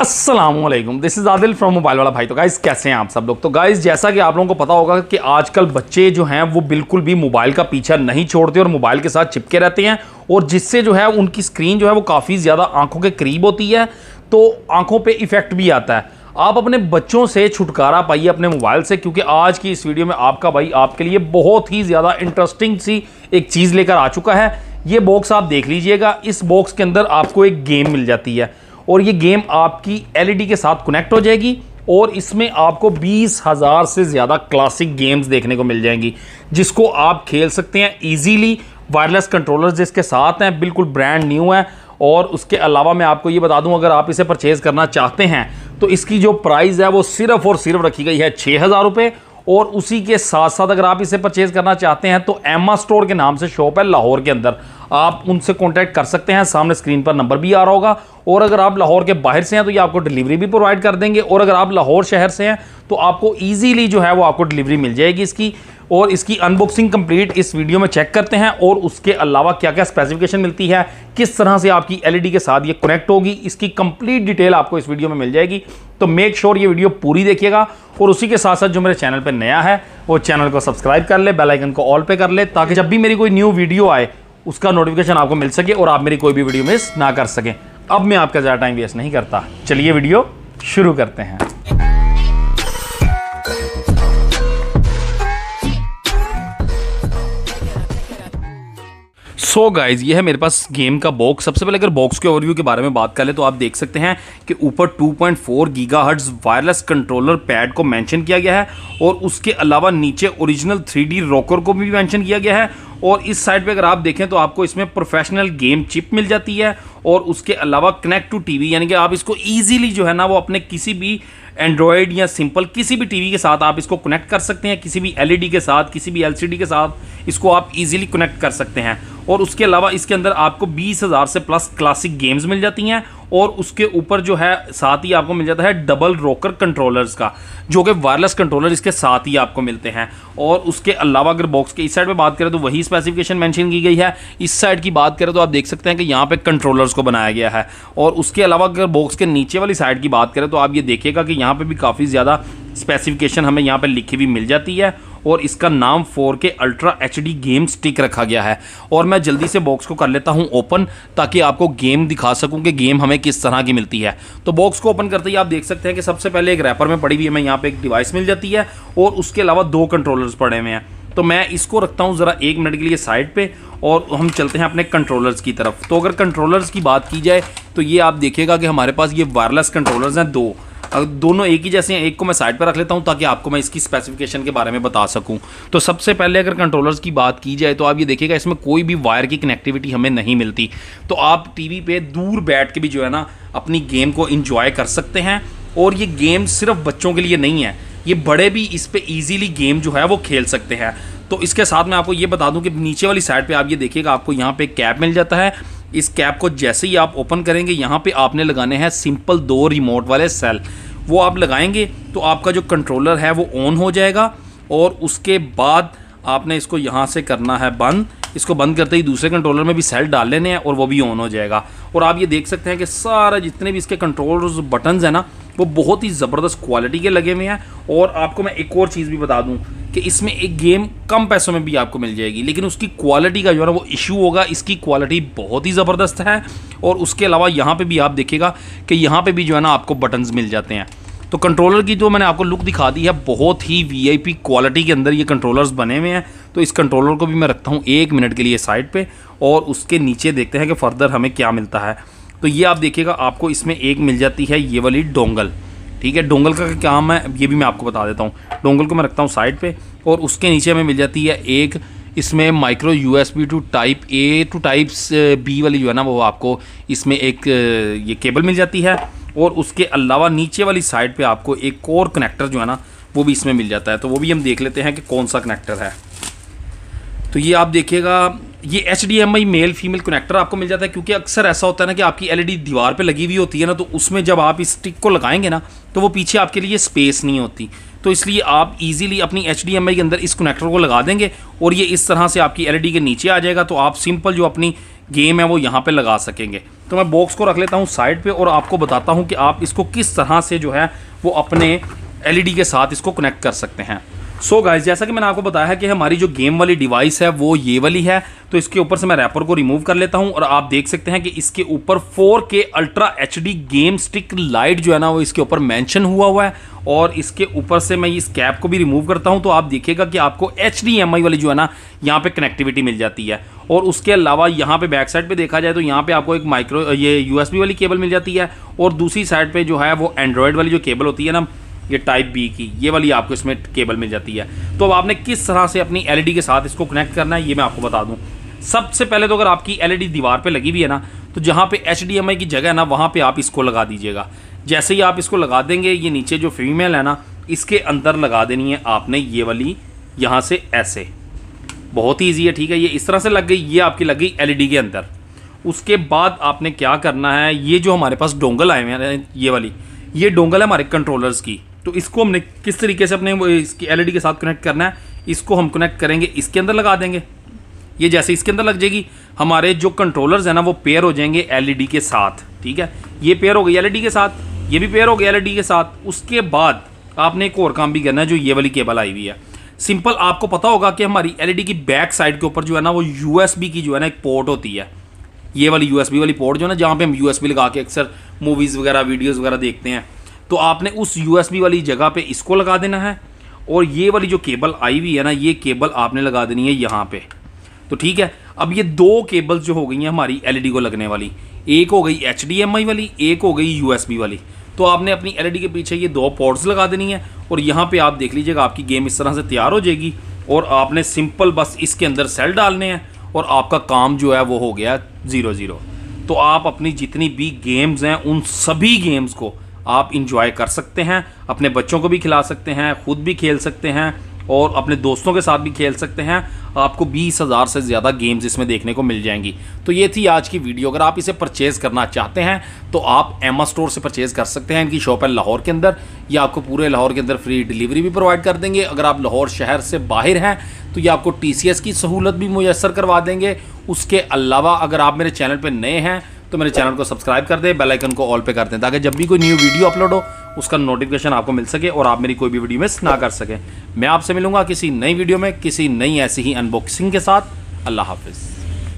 Aslam this is Adil from mobile वाला भाई तो गाइज़ कैसे हैं आप सब लोग तो गाइज़ जैसा कि आप लोगों को पता होगा कि आजकल बच्चे जो हैं वो बिल्कुल भी मोबाइल का पीछा नहीं छोड़ते और मोबाइल के साथ चिपके रहते हैं और जिससे जो है उनकी स्क्रीन जो है वो काफ़ी ज़्यादा आंखों के करीब होती है तो आंखों पे इफ़ेक्ट भी आता है आप अपने बच्चों से छुटकारा पाइए अपने मोबाइल से क्योंकि आज की इस वीडियो में आपका भाई आपके लिए बहुत ही ज़्यादा इंटरेस्टिंग सी एक चीज़ लेकर आ चुका है ये बॉक्स आप देख लीजिएगा इस बॉक्स के अंदर आपको एक गेम मिल जाती है और ये गेम आपकी एलईडी के साथ कनेक्ट हो जाएगी और इसमें आपको बीस हज़ार से ज़्यादा क्लासिक गेम्स देखने को मिल जाएंगी जिसको आप खेल सकते हैं ईजीली वायरलेस कंट्रोलर्स जिसके साथ हैं बिल्कुल ब्रांड न्यू हैं और उसके अलावा मैं आपको ये बता दूं अगर आप इसे परचेज़ करना चाहते हैं तो इसकी जो प्राइस है वो सिर्फ़ और सिर्फ रखी गई है छः हज़ार रुपये और उसी के साथ साथ अगर आप इसे परचेज़ करना चाहते हैं तो एमा स्टोर के नाम से शॉप है लाहौर के अंदर आप उनसे कॉन्टैक्ट कर सकते हैं सामने स्क्रीन पर नंबर भी आ रहा होगा और अगर आप लाहौर के बाहर से हैं तो ये आपको डिलीवरी भी प्रोवाइड कर देंगे और अगर आप लाहौर शहर से हैं तो आपको ईजीली जो है वो आपको डिलीवरी मिल जाएगी इसकी और इसकी अनबॉक्सिंग कंप्लीट इस वीडियो में चेक करते हैं और उसके अलावा क्या क्या स्पेसिफिकेशन मिलती है किस तरह से आपकी एलईडी e के साथ ये कनेक्ट होगी इसकी कंप्लीट डिटेल आपको इस वीडियो में मिल जाएगी तो मेक श्योर sure ये वीडियो पूरी देखिएगा और उसी के साथ साथ जो मेरे चैनल पर नया है वो चैनल को सब्सक्राइब कर ले बेलाइकन को ऑल पे कर ले ताकि जब भी मेरी कोई न्यू वीडियो आए उसका नोटिफिकेशन आपको मिल सके और आप मेरी कोई भी वीडियो मिस ना कर सकें अब मैं आपका ज़्यादा टाइम वेस्ट नहीं करता चलिए वीडियो शुरू करते हैं सो so गाइज ये है मेरे पास गेम का बॉक्स सबसे पहले अगर बॉक्स के ओवरव्यू के बारे में बात कर ले तो आप देख सकते हैं कि ऊपर 2.4 गीगाहर्ट्ज़ वायरलेस कंट्रोलर पैड को मेंशन किया गया है और उसके अलावा नीचे ओरिजिनल 3D रॉकर को भी मेंशन किया गया है और इस साइड पे अगर आप देखें तो आपको इसमें प्रोफेशनल गेम चिप मिल जाती है और उसके अलावा कनेक्ट टू टीवी यानी कि आप इसको ईजिली जो है ना वो अपने किसी भी एंड्रॉयड या सिंपल किसी भी टीवी के साथ आप इसको कनेक्ट कर सकते हैं किसी भी एलईडी के साथ किसी भी एलसीडी के साथ इसको आप इजीली कनेक्ट कर सकते हैं और उसके अलावा इसके अंदर आपको बीस हज़ार से प्लस क्लासिक गेम्स मिल जाती हैं और उसके ऊपर जो है साथ ही आपको मिल जाता है डबल रोकर कंट्रोलर्स का जो कि वायरलेस कंट्रोलर इसके साथ ही आपको मिलते हैं और उसके अलावा अगर बॉक्स के इस साइड पर बात करें तो वही स्पेसिफिकेशन मेंशन की गई है इस साइड की बात करें तो आप देख सकते हैं कि यहाँ पे कंट्रोलर्स को बनाया गया है और उसके अलावा अगर बॉक्स के नीचे वाली साइड की बात करें तो आप ये देखिएगा कि यहाँ पर भी काफ़ी ज़्यादा स्पेसिफिकेशन हमें यहाँ पर लिखी हुई मिल जाती है और इसका नाम four K ultra H D game stick रखा गया है और मैं जल्दी से बॉक्स को कर लेता हूँ ओपन ताकि आपको गेम दिखा सकूँ कि गेम हमें किस तरह की मिलती है तो बॉक्स को ओपन करते ही आप देख सकते हैं कि सबसे पहले एक रैपर में पड़ी हुई हमें यहाँ पर एक डिवाइस मिल जाती है और उसके अलावा दो कंट्रोलर्स पड़े हुए हैं तो मैं इसको रखता हूँ ज़रा एक मिनट के लिए साइड पे और हम चलते हैं अपने कंट्रोलर्स की तरफ तो अगर कंट्रोलर्स की बात की जाए तो ये आप देखिएगा कि हमारे पास ये वायरलेस कंट्रोलर्स हैं दो दोनों एक ही जैसे हैं एक को मैं साइड पर रख लेता हूँ ताकि आपको मैं इसकी स्पेसिफिकेशन के बारे में बता सकूँ तो सबसे पहले अगर कंट्रोलर्स की बात की जाए तो आप ये देखिएगा इसमें कोई भी वायर की कनेक्टिविटी हमें नहीं मिलती तो आप टीवी पे दूर बैठ के भी जो है ना अपनी गेम को इन्जॉय कर सकते हैं और ये गेम सिर्फ बच्चों के लिए नहीं है ये बड़े भी इस पर ईजीली गेम जो है वो खेल सकते हैं तो इसके साथ मैं आपको ये बता दूं कि नीचे वाली साइड पे आप ये देखिएगा आपको यहाँ पे कैब मिल जाता है इस कैप को जैसे ही आप ओपन करेंगे यहाँ पे आपने लगाने हैं सिंपल दो रिमोट वाले सेल वो आप लगाएंगे तो आपका जो कंट्रोलर है वो ऑन हो जाएगा और उसके बाद आपने इसको यहाँ से करना है बंद इसको बंद करते ही दूसरे कंट्रोलर में भी सेल डाल लेने हैं और वो भी ऑन हो जाएगा और आप ये देख सकते हैं कि सारा जितने भी इसके कंट्रोल बटन्स हैं ना वो बहुत ही ज़बरदस्त क्वालिटी के लगे हुए हैं और आपको मैं एक और चीज़ भी बता दूँ कि इसमें एक गेम कम पैसों में भी आपको मिल जाएगी लेकिन उसकी क्वालिटी का जो है ना वो इशू होगा इसकी क्वालिटी बहुत ही ज़बरदस्त है और उसके अलावा यहाँ पे भी आप देखिएगा कि यहाँ पे भी जो है ना आपको बटन्स मिल जाते हैं तो कंट्रोलर की जो मैंने आपको लुक दिखा दी है बहुत ही वी क्वालिटी के अंदर ये कंट्रोलर्स बने हुए हैं तो इस कंट्रोलर को भी मैं रखता हूँ एक मिनट के लिए साइड पर और उसके नीचे देखते हैं कि फ़र्दर हमें क्या मिलता है तो ये आप देखिएगा आपको इसमें एक मिल जाती है ये वाली डोंगल ठीक है डोंगल का काम है ये भी मैं आपको बता देता हूँ डोंगल को मैं रखता हूँ साइड पर और उसके नीचे हमें मिल जाती है एक इसमें micro U S B to type A to type B वाली जो है ना वो आपको इसमें एक ये केबल मिल जाती है और उसके अलावा नीचे वाली साइड पे आपको एक और कनेक्टर जो है ना वो भी इसमें मिल जाता है तो वो भी हम देख लेते हैं कि कौन सा कनेक्टर है तो ये आप देखिएगा ये H D M I male female connector आपको मिल जाता है क्योंकि अक्सर ऐसा होता है ना कि आपकी एल ई डी दीवार पर लगी हुई होती है ना तो उसमें जब आप इस स्टिक को लगाएंगे ना तो वो पीछे आपके लिए स्पेस नहीं होती तो इसलिए आप इजीली अपनी एच डी एम आई के अंदर इस कनेक्टर को लगा देंगे और ये इस तरह से आपकी एल e के नीचे आ जाएगा तो आप सिंपल जो अपनी गेम है वो यहाँ पर लगा सकेंगे तो मैं बॉक्स को रख लेता हूँ साइड पर और आपको बताता हूँ कि आप इसको किस तरह से जो है वो अपने डी e के साथ इसको कनेक्ट कर सकते हैं सो so गाइस जैसा कि मैंने आपको बताया है कि हमारी जो गेम वाली डिवाइस है वो ये वाली है तो इसके ऊपर से मैं रैपर को रिमूव कर लेता हूं और आप देख सकते हैं कि इसके ऊपर 4K ultra H game stick light जो है ना वो इसके ऊपर मेंशन हुआ हुआ है और इसके ऊपर से मैं इस कैप को भी रिमूव करता हूं तो आप देखिएगा कि आपको एच वाली जो है ना यहाँ पर कनेक्टिविटी मिल जाती है और उसके अलावा यहाँ पे बैक साइड पे देखा जाए तो यहाँ पे आपको एक माइक्रो ये यूएसबी वाली केबल मिल जाती है और दूसरी साइड पे जो है वो एंड्रॉयड वाली जो केबल होती है ना ये टाइप बी की ये वाली आपको इसमें केबल मिल जाती है तो अब आपने किस तरह से अपनी एलईडी e के साथ इसको कनेक्ट करना है ये मैं आपको बता दूँ सबसे पहले तो अगर आपकी एलईडी e दीवार पे लगी हुई है ना तो जहाँ पे एच की जगह है ना वहाँ पे आप इसको लगा दीजिएगा जैसे ही आप इसको लगा देंगे ये नीचे जो फीमेल है ना इसके अंदर लगा देनी है आपने ये वाली यहाँ से ऐसे बहुत ही ईजी है ठीक है ये इस तरह से लग गई ये आपकी लग गई एल e के अंदर उसके बाद आपने क्या करना है ये जो हमारे पास डोंगल आए हुए हैं ये वाली ये डोंगल है हमारे कंट्रोलर्स की तो इसको हमने किस तरीके से अपने इसकी एल e के साथ कनेक्ट करना है इसको हम कनेक्ट करेंगे इसके अंदर लगा देंगे ये जैसे इसके अंदर लग जाएगी हमारे जो कंट्रोलर्स हैं ना वो पेयर हो जाएंगे एलईडी e के साथ ठीक है ये पेयर हो गई एलईडी e के साथ ये भी पेयर हो गई एलईडी के साथ उसके बाद आपने एक और काम भी करना है जो ये वाली केबल आई हुई है सिंपल आपको पता होगा कि हमारी एलईडी की बैक साइड के ऊपर जो है ना वो यू की जो है ना एक पोर्ट होती है ये वाली यू वाली पोर्ट जो है ना जहाँ पर हम यू लगा के अक्सर मूवीज़ वगैरह वीडियोज़ वगैरह देखते हैं तो आपने उस यूएसबी वाली जगह पे इसको लगा देना है और ये वाली जो केबल आई हुई है ना ये केबल आपने लगा देनी है यहाँ पे तो ठीक है अब ये दो केबल्स जो हो गई हैं हमारी एलईडी e को लगने वाली एक हो गई एच वाली एक हो गई यू वाली तो आपने अपनी एल e के पीछे ये दो पॉड्स लगा देनी है और यहाँ पे आप देख लीजिएगा आपकी गेम इस तरह से तैयार हो जाएगी और आपने सिंपल बस इसके अंदर सेल डालने हैं और आपका काम जो है वो हो गया ज़ीरो ज़ीरो तो आप अपनी जितनी भी गेम्स हैं उन सभी गेम्स को आप इंजॉय कर सकते हैं अपने बच्चों को भी खिला सकते हैं खुद भी खेल सकते हैं और अपने दोस्तों के साथ भी खेल सकते हैं आपको बीस हज़ार से ज़्यादा गेम्स इसमें देखने को मिल जाएंगी तो ये थी आज की वीडियो अगर आप इसे परचेज़ करना चाहते हैं तो आप एमा स्टोर से परचेज़ कर सकते हैं इनकी शॉप है लाहौर के अंदर या आपको पूरे लाहौर के अंदर फ्री डिलीवरी भी प्रोवाइड कर देंगे अगर आप लाहौर शहर से बाहर हैं तो ये आपको टी की सहूलत भी मैसर करवा देंगे उसके अलावा अगर आप मेरे चैनल पर नए हैं तो मेरे चैनल को सब्सक्राइब कर दें बेलाइकन को ऑल पे कर दें ताकि जब भी कोई न्यू वीडियो अपलोड हो उसका नोटिफिकेशन आपको मिल सके और आप मेरी कोई भी वीडियो मिस ना कर सकें मैं आपसे मिलूंगा किसी नई वीडियो में किसी नई ऐसी ही अनबॉक्सिंग के साथ अल्लाह हाफिज़